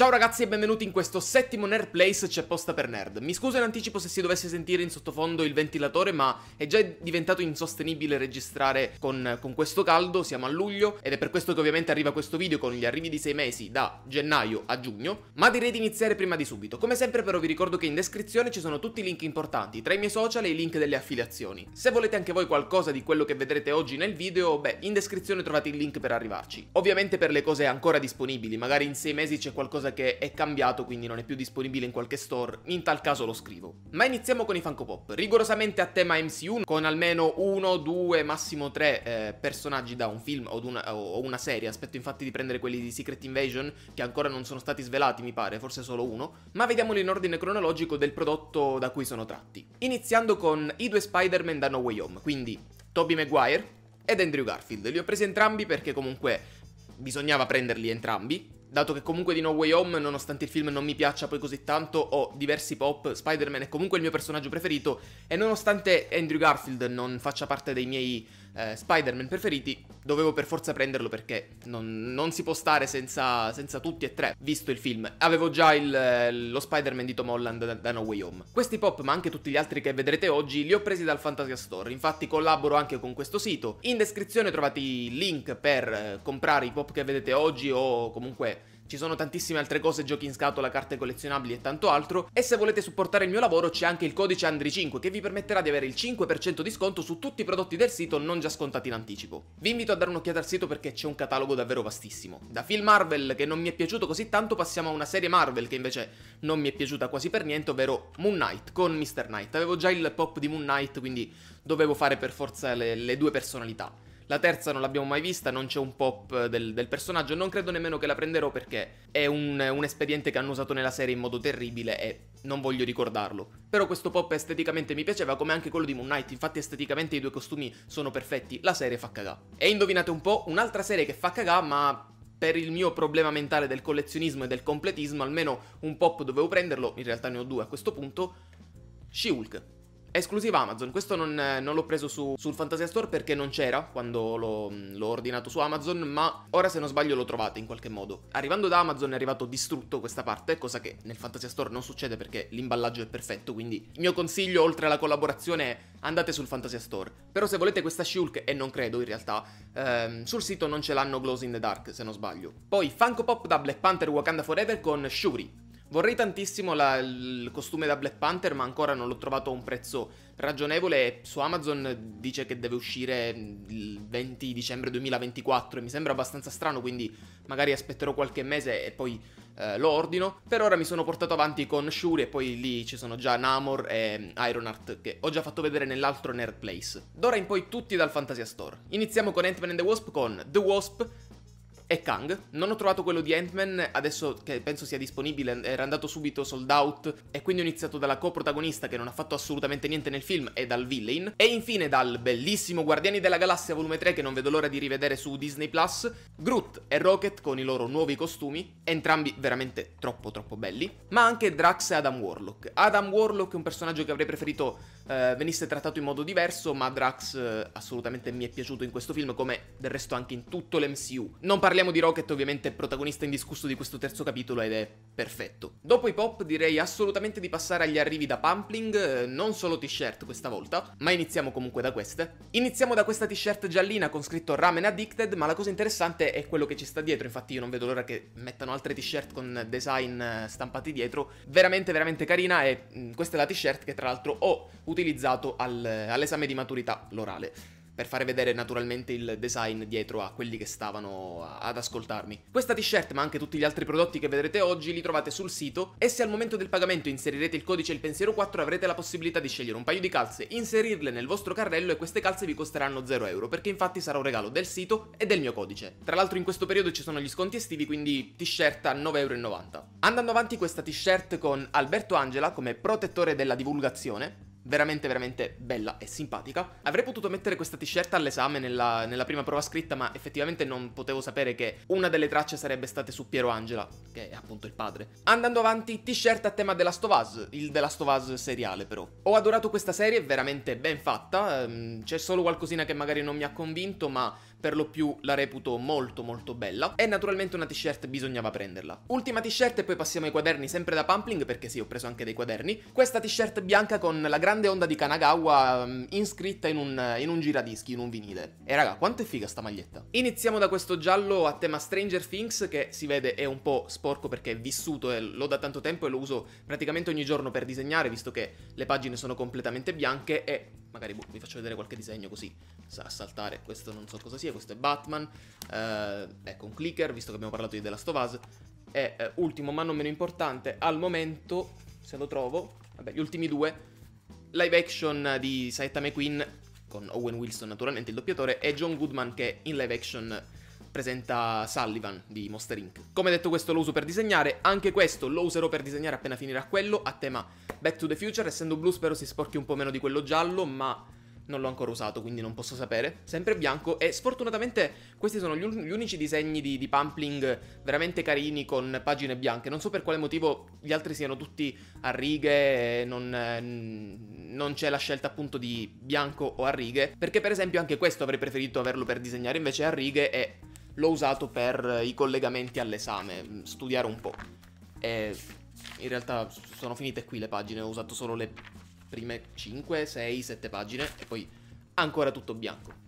Ciao ragazzi e benvenuti in questo settimo Nerd Place c'è posta per nerd. Mi scuso in anticipo se si dovesse sentire in sottofondo il ventilatore, ma è già diventato insostenibile registrare con, con, questo caldo, siamo a luglio, ed è per questo che ovviamente arriva questo video con gli arrivi di sei mesi da gennaio a giugno, ma direi di iniziare prima di subito. Come sempre però vi ricordo che in descrizione ci sono tutti i link importanti, tra i miei social e i link delle affiliazioni. Se volete anche voi qualcosa di quello che vedrete oggi nel video, beh, in descrizione trovate il link per arrivarci. Ovviamente per le cose ancora disponibili, magari in sei mesi c'è qualcosa qualcosa che è cambiato, quindi non è più disponibile in qualche store, in tal caso lo scrivo. Ma iniziamo con i Funko Pop, rigorosamente a tema MCU, con almeno uno, due, massimo tre eh, personaggi da un film o una, o una serie, aspetto infatti di prendere quelli di Secret Invasion, che ancora non sono stati svelati mi pare, forse solo uno, ma vediamoli in ordine cronologico del prodotto da cui sono tratti. Iniziando con i due Spider-Man da No Way Home, quindi Tobey Maguire ed Andrew Garfield. Li ho presi entrambi perché comunque bisognava prenderli entrambi dato che comunque di No Way Home, nonostante il film non mi piaccia poi così tanto, ho diversi pop, Spider-Man è comunque il mio personaggio preferito e nonostante Andrew Garfield non faccia parte dei miei eh, Spider-Man preferiti, dovevo per forza prenderlo perché non, non si può stare senza, senza, tutti e tre, visto il film. Avevo già il, eh, lo Spider-Man di Tom Holland da, da No Way Home. Questi pop, ma anche tutti gli altri che vedrete oggi, li ho presi dal Fantasia Store, infatti collaboro anche con questo sito. In descrizione trovate i link per eh, comprare i pop che vedete oggi o comunque ci sono tantissime altre cose, giochi in scatola, carte collezionabili e tanto altro. E se volete supportare il mio lavoro c'è anche il codice Andri5 che vi permetterà di avere il 5% di sconto su tutti i prodotti del sito non già scontati in anticipo. Vi invito a dare un'occhiata al sito perché c'è un catalogo davvero vastissimo. Da film Marvel che non mi è piaciuto così tanto passiamo a una serie Marvel che invece non mi è piaciuta quasi per niente, ovvero Moon Knight con Mr. Knight. Avevo già il pop di Moon Knight quindi dovevo fare per forza le, le due personalità. La terza non l'abbiamo mai vista, non c'è un pop del, del, personaggio, non credo nemmeno che la prenderò perché è un, un espediente che hanno usato nella serie in modo terribile e non voglio ricordarlo. Però questo pop esteticamente mi piaceva come anche quello di Moon Knight, infatti esteticamente i due costumi sono perfetti, la serie fa cagà. E indovinate un po', un'altra serie che fa cagà ma per il mio problema mentale del collezionismo e del completismo, almeno un pop dovevo prenderlo, in realtà ne ho due a questo punto, She-Hulk esclusiva Amazon, questo non, eh, non l'ho preso su, sul Fantasia Store perché non c'era quando l'ho, mm, l'ho ordinato su Amazon, ma ora se non sbaglio lo trovate in qualche modo. Arrivando da Amazon è arrivato distrutto questa parte, cosa che nel Fantasia Store non succede perché l'imballaggio è perfetto, quindi il mio consiglio oltre alla collaborazione è andate sul Fantasia Store. Però se volete questa Shulk, e non credo in realtà, ehm, sul sito non ce l'hanno Glows in the Dark se non sbaglio. Poi Funko Pop da Black Panther Wakanda Forever con Shuri, Vorrei tantissimo la, il costume da Black Panther, ma ancora non l'ho trovato a un prezzo ragionevole. Su Amazon dice che deve uscire il 20 dicembre 2024 e mi sembra abbastanza strano, quindi magari aspetterò qualche mese e poi eh, lo ordino. Per ora mi sono portato avanti con Shuri e poi lì ci sono già Namor e Ironheart che ho già fatto vedere nell'altro Nerd Place. D'ora in poi tutti dal Fantasia Store. Iniziamo con Ant-Man and the Wasp con The Wasp e Kang. Non ho trovato quello di Ant-Man, adesso che penso sia disponibile, era andato subito sold out e quindi ho iniziato dalla coprotagonista che non ha fatto assolutamente niente nel film e dal villain e infine dal bellissimo Guardiani della Galassia volume 3 che non vedo l'ora di rivedere su Disney Plus, Groot e Rocket con i loro nuovi costumi, entrambi veramente troppo troppo belli, ma anche Drax e Adam Warlock. Adam Warlock è un personaggio che avrei preferito eh, venisse trattato in modo diverso, ma Drax eh, assolutamente mi è piaciuto in questo film come del resto anche in tutto l'MCU. Non parliamo parliamo di Rocket, ovviamente è protagonista indiscusso di questo terzo capitolo ed è perfetto. Dopo i pop direi assolutamente di passare agli arrivi da Pumpling, eh, non solo t-shirt questa volta, ma iniziamo comunque da queste. Iniziamo da questa t-shirt giallina con scritto Ramen Addicted, ma la cosa interessante è quello che ci sta dietro, infatti io non vedo l'ora che mettano altre t-shirt con design eh, stampati dietro, veramente veramente carina e mm, questa è la t-shirt che tra l'altro ho utilizzato al, eh, all'esame di maturità l'orale per fare vedere naturalmente il design dietro a quelli che stavano ad ascoltarmi. Questa t-shirt, ma anche tutti gli altri prodotti che vedrete oggi, li trovate sul sito e se al momento del pagamento inserirete il codice il pensiero 4 avrete la possibilità di scegliere un paio di calze, inserirle nel vostro carrello e queste calze vi costeranno 0 euro, perché infatti sarà un regalo del sito e del mio codice. Tra l'altro in questo periodo ci sono gli sconti estivi, quindi t-shirt a 9,90 euro. Andando avanti questa t-shirt con Alberto Angela come protettore della divulgazione, veramente veramente bella e simpatica. Avrei potuto mettere questa t-shirt all'esame nella, nella, prima prova scritta, ma effettivamente non potevo sapere che una delle tracce sarebbe stata su Piero Angela, che è appunto il padre. Andando avanti, t-shirt a tema The Last of Us, il The Last of Us seriale però. Ho adorato questa serie, veramente ben fatta, ehm, c'è solo qualcosina che magari non mi ha convinto, ma per lo più la reputo molto molto bella e naturalmente una t-shirt bisognava prenderla. Ultima t-shirt e poi passiamo ai quaderni sempre da Pumpling perché sì ho preso anche dei quaderni. Questa t-shirt bianca con la grande onda di Kanagawa mm, inscritta in un, in un giradischi, in un vinile. E raga quanto è figa sta maglietta. Iniziamo da questo giallo a tema Stranger Things che si vede è un po' sporco perché è vissuto e l'ho da tanto tempo e lo uso praticamente ogni giorno per disegnare visto che le pagine sono completamente bianche e magari boh, vi faccio vedere qualche disegno così sa saltare, questo non so cosa sia, questo è Batman, eh, ecco un clicker, visto che abbiamo parlato di The Last of Us, e eh, ultimo ma non meno importante, al momento, se lo trovo, vabbè, gli ultimi due, live action di Saitama McQueen, con Owen Wilson naturalmente il doppiatore, e John Goodman che in live action presenta Sullivan di Monster Inc. Come detto questo lo uso per disegnare, anche questo lo userò per disegnare appena finirà quello, a tema Back to the Future, essendo blu spero si sporchi un po' meno di quello giallo, ma non l'ho ancora usato, quindi non posso sapere. Sempre bianco e sfortunatamente questi sono gli, un- gli unici disegni di, di Pumpling veramente carini con pagine bianche. Non so per quale motivo gli altri siano tutti a righe, non, eh, non c'è la scelta appunto di bianco o a righe, perché per esempio anche questo avrei preferito averlo per disegnare invece a righe e l'ho usato per i collegamenti all'esame, studiare un po'. E in realtà sono finite qui le pagine, ho usato solo le prime 5, 6, 7 pagine e poi ancora tutto bianco.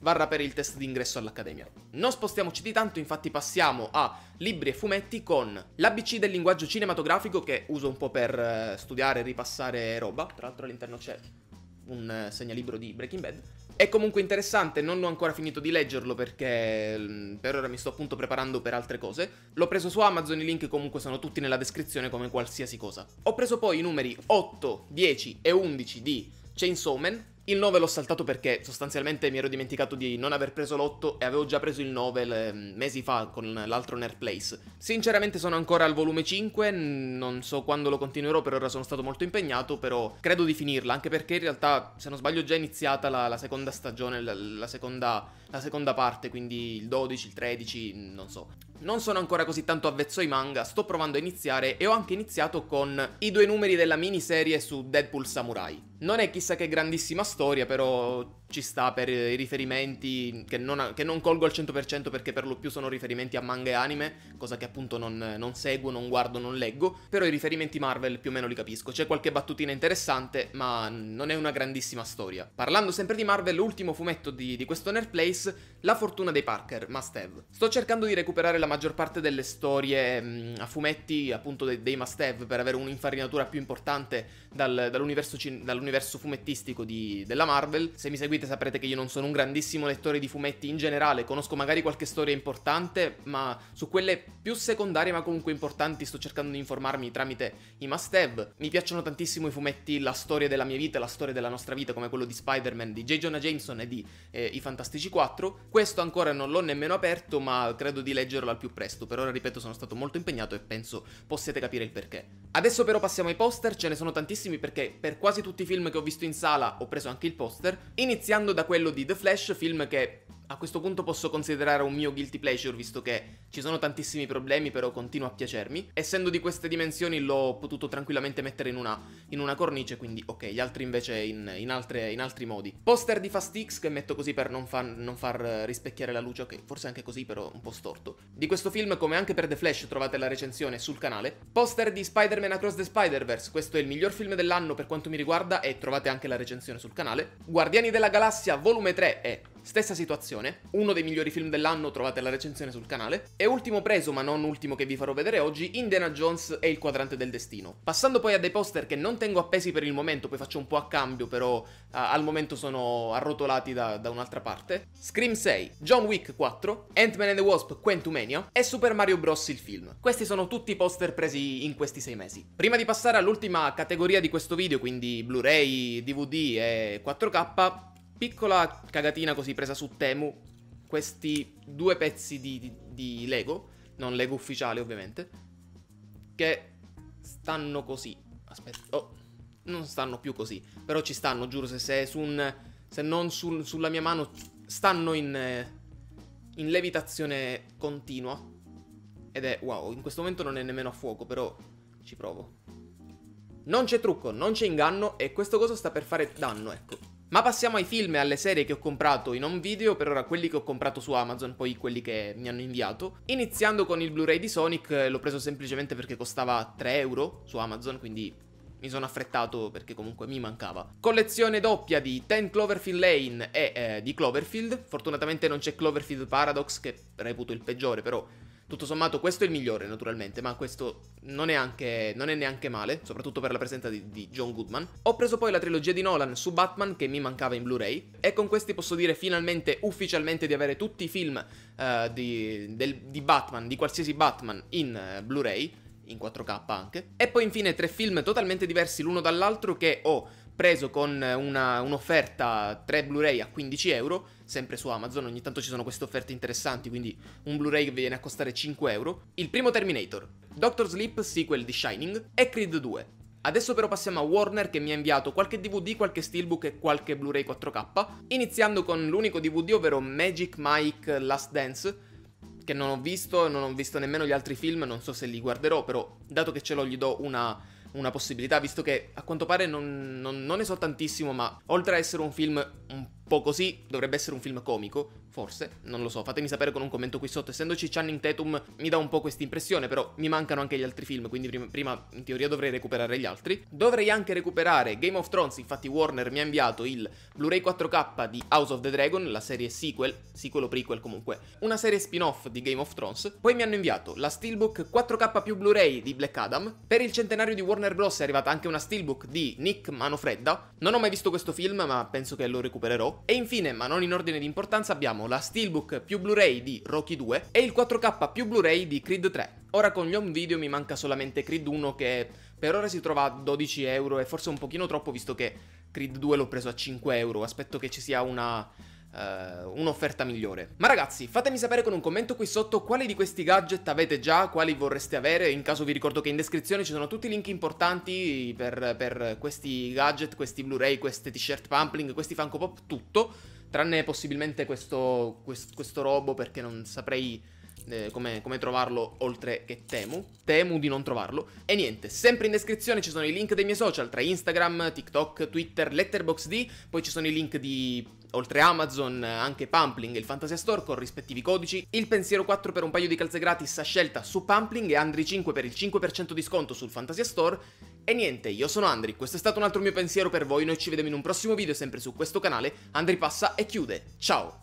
Varrà per il test d'ingresso all'Accademia. Non spostiamoci di tanto, infatti passiamo a libri e fumetti con l'ABC del linguaggio cinematografico che uso un po' per eh, studiare, e ripassare roba. Tra l'altro all'interno c'è un eh, segnalibro di Breaking Bad è comunque interessante, non ho ancora finito di leggerlo perché mm, per ora mi sto appunto preparando per altre cose. L'ho preso su Amazon, i link comunque sono tutti nella descrizione come qualsiasi cosa. Ho preso poi i numeri 8, 10 e 11 di Chainsaw Man, il 9 l'ho saltato perché sostanzialmente mi ero dimenticato di non aver preso l'8 e avevo già preso il 9 ehm, mesi fa con l'altro Nerd Place. Sinceramente sono ancora al volume 5, non so quando lo continuerò, per ora sono stato molto impegnato, però credo di finirla, anche perché in realtà, se non sbaglio, è già iniziata la, la seconda stagione, la, la, seconda, la seconda parte, quindi il 12, il 13, non so. Non sono ancora così tanto avvezzo ai manga, sto provando a iniziare e ho anche iniziato con i due numeri della miniserie su Deadpool Samurai. Non è chissà che grandissima storia, però ci sta per eh, i riferimenti che non, che non colgo al 100% perché per lo più sono riferimenti a manga e anime, cosa che appunto non, non seguo, non guardo, non leggo, però i riferimenti Marvel più o meno li capisco. C'è qualche battutina interessante, ma non è una grandissima storia. Parlando sempre di Marvel, l'ultimo fumetto di, di questo Nerd Place, La fortuna dei Parker, must have. Sto cercando di recuperare la maggior parte delle storie mh, mm, a fumetti, appunto dei, dei must have, per avere un'infarinatura più importante dal, dall'universo, dall'universo, fumettistico di, della Marvel. Se mi seguite seguite saprete che io non sono un grandissimo lettore di fumetti in generale, conosco magari qualche storia importante, ma su quelle più secondarie ma comunque importanti sto cercando di informarmi tramite i must have. Mi piacciono tantissimo i fumetti, la storia della mia vita, la storia della nostra vita, come quello di Spider-Man, di J. Jonah Jameson e di eh, I Fantastici 4. Questo ancora non l'ho nemmeno aperto, ma credo di leggerlo al più presto. Per ora, ripeto, sono stato molto impegnato e penso possiate capire il perché. Adesso però passiamo ai poster, ce ne sono tantissimi perché per quasi tutti i film che ho visto in sala ho preso anche il poster. Iniziamo iniziando da quello di The Flash, film che a questo punto posso considerare un mio guilty pleasure visto che ci sono tantissimi problemi però continua a piacermi. Essendo di queste dimensioni l'ho potuto tranquillamente mettere in una, in una cornice quindi ok, gli altri invece in, in, altre, in altri modi. Poster di Fast X che metto così per non far, non far eh, rispecchiare la luce, ok forse anche così però un po' storto. Di questo film come anche per The Flash trovate la recensione sul canale. Poster di Spider-Man Across the Spider-Verse, questo è il miglior film dell'anno per quanto mi riguarda e trovate anche la recensione sul canale. Guardiani della Galassia volume 3 e Stessa situazione, uno dei migliori film dell'anno, trovate la recensione sul canale. E ultimo preso, ma non ultimo che vi farò vedere oggi, Indiana Jones e il quadrante del destino. Passando poi a dei poster che non tengo appesi per il momento, poi faccio un po' a cambio, però a, al momento sono arrotolati da, da un'altra parte. Scream 6, John Wick 4, Ant-Man and the Wasp Quentumania e Super Mario Bros. il film. Questi sono tutti i poster presi in questi sei mesi. Prima di passare all'ultima categoria di questo video, quindi Blu-ray, DVD e 4K, Piccola cagatina così presa su Temu, questi due pezzi di, di, di Lego, non Lego ufficiale ovviamente, che stanno così. Aspetta, oh, non stanno più così, però ci stanno, giuro, se, se, su un, se non sul, sulla mia mano, stanno in, in levitazione continua. Ed è wow, in questo momento non è nemmeno a fuoco, però ci provo. Non c'è trucco, non c'è inganno e questo coso sta per fare danno, ecco. Ma passiamo ai film e alle serie che ho comprato in home video, per ora quelli che ho comprato su Amazon, poi quelli che mi hanno inviato. Iniziando con il Blu-ray di Sonic, eh, l'ho preso semplicemente perché costava 3 euro su Amazon, quindi mi sono affrettato perché comunque mi mancava. Collezione doppia di 10 Cloverfield Lane e eh, di Cloverfield. Fortunatamente non c'è Cloverfield Paradox, che reputo il peggiore, però tutto sommato questo è il migliore naturalmente, ma questo non è, anche, non è neanche male, soprattutto per la presenza di, di, John Goodman. Ho preso poi la trilogia di Nolan su Batman che mi mancava in Blu-ray e con questi posso dire finalmente, ufficialmente, di avere tutti i film uh, di, del, di, Batman, di qualsiasi Batman in uh, Blu-ray, in 4K anche. E poi infine tre film totalmente diversi l'uno dall'altro che ho... Oh, preso con eh, una, un'offerta 3 Blu-ray a 15 euro, sempre su Amazon, ogni tanto ci sono queste offerte interessanti, quindi un Blu-ray che viene a costare 5 euro. Il primo Terminator, Doctor Sleep sequel di Shining e Creed 2. Adesso però passiamo a Warner che mi ha inviato qualche DVD, qualche steelbook e qualche Blu-ray 4K, iniziando con l'unico DVD, ovvero Magic Mike Last Dance, che non ho visto, non ho visto nemmeno gli altri film, non so se li guarderò, però dato che ce l'ho gli do una una possibilità, visto che a quanto pare non, non, non ne so tantissimo, ma oltre a essere un film un po' così, dovrebbe essere un film comico, forse, non lo so, fatemi sapere con un commento qui sotto, essendoci Channing Tatum mi dà un po' questa impressione, però mi mancano anche gli altri film, quindi prima, prima, in teoria dovrei recuperare gli altri. Dovrei anche recuperare Game of Thrones, infatti Warner mi ha inviato il Blu-ray 4K di House of the Dragon, la serie sequel, sequel o prequel comunque, una serie spin-off di Game of Thrones, poi mi hanno inviato la Steelbook 4K più Blu-ray di Black Adam, per il centenario di Warner Bros è arrivata anche una Steelbook di Nick Manofredda, non ho mai visto questo film ma penso che lo recupererò, e infine, ma non in ordine di importanza, abbiamo la Steelbook più Blu-ray di Rocky 2 e il 4K più Blu-ray di Creed 3. Ora con gli home video mi manca solamente Creed 1 che per ora si trova a 12 euro e forse un pochino troppo visto che Creed 2 l'ho preso a 5 euro, aspetto che ci sia una eh, un'offerta migliore. Ma ragazzi, fatemi sapere con un commento qui sotto quali di questi gadget avete già, quali vorreste avere. In caso vi ricordo che in descrizione ci sono tutti i link importanti per, per questi gadget, questi Blu-ray, queste t-shirt pumpling, questi Funko Pop, tutto. Tranne possibilmente questo, quest, questo robo perché non saprei... Eh, come, come, trovarlo oltre che temu temu di non trovarlo. E niente, sempre in descrizione ci sono i link dei miei social tra Instagram, TikTok, Twitter, Letterboxd. Poi ci sono i link di oltre Amazon anche Pumpling e il Fantasia Store con rispettivi codici, il Pensiero 4 per un paio di calze gratis a scelta su Pumpling e Andri 5 per il 5% di sconto sul Fantasia Store. E niente, io sono Andri, questo è stato un altro mio pensiero per voi, noi ci vediamo in un prossimo video sempre su questo canale, Andri passa e chiude, ciao!